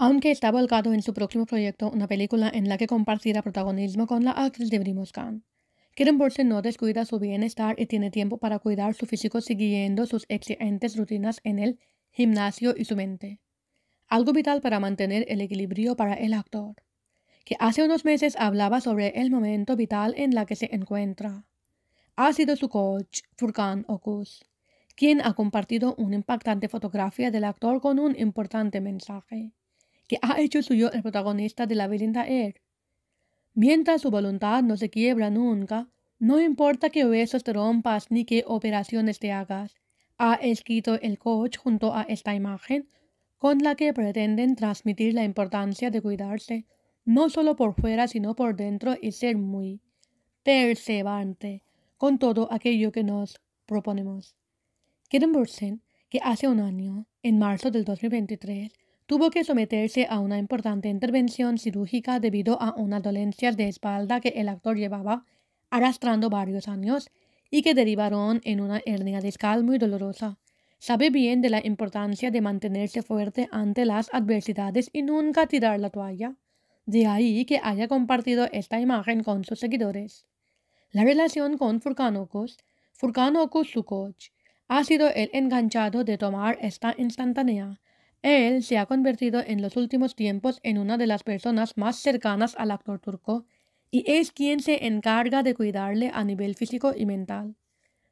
Aunque está volcado en su próximo proyecto, una película en la que compartirá protagonismo con la actriz de Brimos Khan. Kieran no descuida su bienestar y tiene tiempo para cuidar su físico siguiendo sus exigentes rutinas en el gimnasio y su mente. Algo vital para mantener el equilibrio para el actor, que hace unos meses hablaba sobre el momento vital en la que se encuentra. Ha sido su coach, Furkan Okus, quien ha compartido una impactante fotografía del actor con un importante mensaje que ha hecho suyo el protagonista de La Belinda Air. Mientras su voluntad no se quiebra nunca, no importa qué besos te rompas ni qué operaciones te hagas, ha escrito el coach junto a esta imagen con la que pretenden transmitir la importancia de cuidarse, no solo por fuera, sino por dentro y ser muy perseverante con todo aquello que nos proponemos. Kieran que hace un año, en marzo del 2023, tuvo que someterse a una importante intervención cirúrgica debido a una dolencia de espalda que el actor llevaba arrastrando varios años y que derivaron en una hernia discal muy dolorosa. Sabe bien de la importancia de mantenerse fuerte ante las adversidades y nunca tirar la toalla. De ahí que haya compartido esta imagen con sus seguidores. La relación con Furkan Okus, su coach, ha sido el enganchado de tomar esta instantánea él se ha convertido en los últimos tiempos en una de las personas más cercanas al actor turco y es quien se encarga de cuidarle a nivel físico y mental.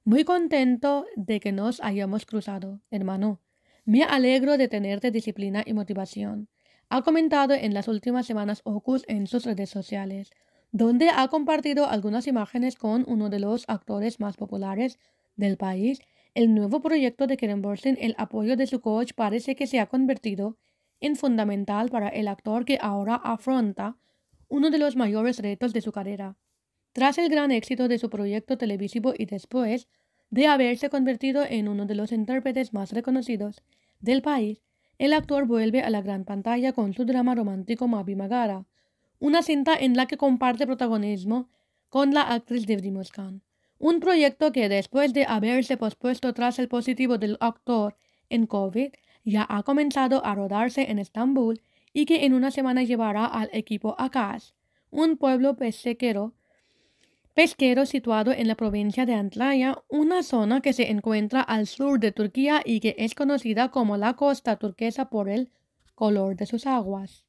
Muy contento de que nos hayamos cruzado, hermano. Me alegro de tenerte disciplina y motivación. Ha comentado en las últimas semanas Ocus en sus redes sociales, donde ha compartido algunas imágenes con uno de los actores más populares del país el nuevo proyecto de Karen Burstyn, el apoyo de su coach, parece que se ha convertido en fundamental para el actor que ahora afronta uno de los mayores retos de su carrera. Tras el gran éxito de su proyecto televisivo y después de haberse convertido en uno de los intérpretes más reconocidos del país, el actor vuelve a la gran pantalla con su drama romántico Mavi Magara, una cinta en la que comparte protagonismo con la actriz Devdi Muskan. Un proyecto que después de haberse pospuesto tras el positivo del actor en COVID, ya ha comenzado a rodarse en Estambul y que en una semana llevará al equipo a un pueblo pesquero, pesquero situado en la provincia de Antlaya, una zona que se encuentra al sur de Turquía y que es conocida como la costa turquesa por el color de sus aguas.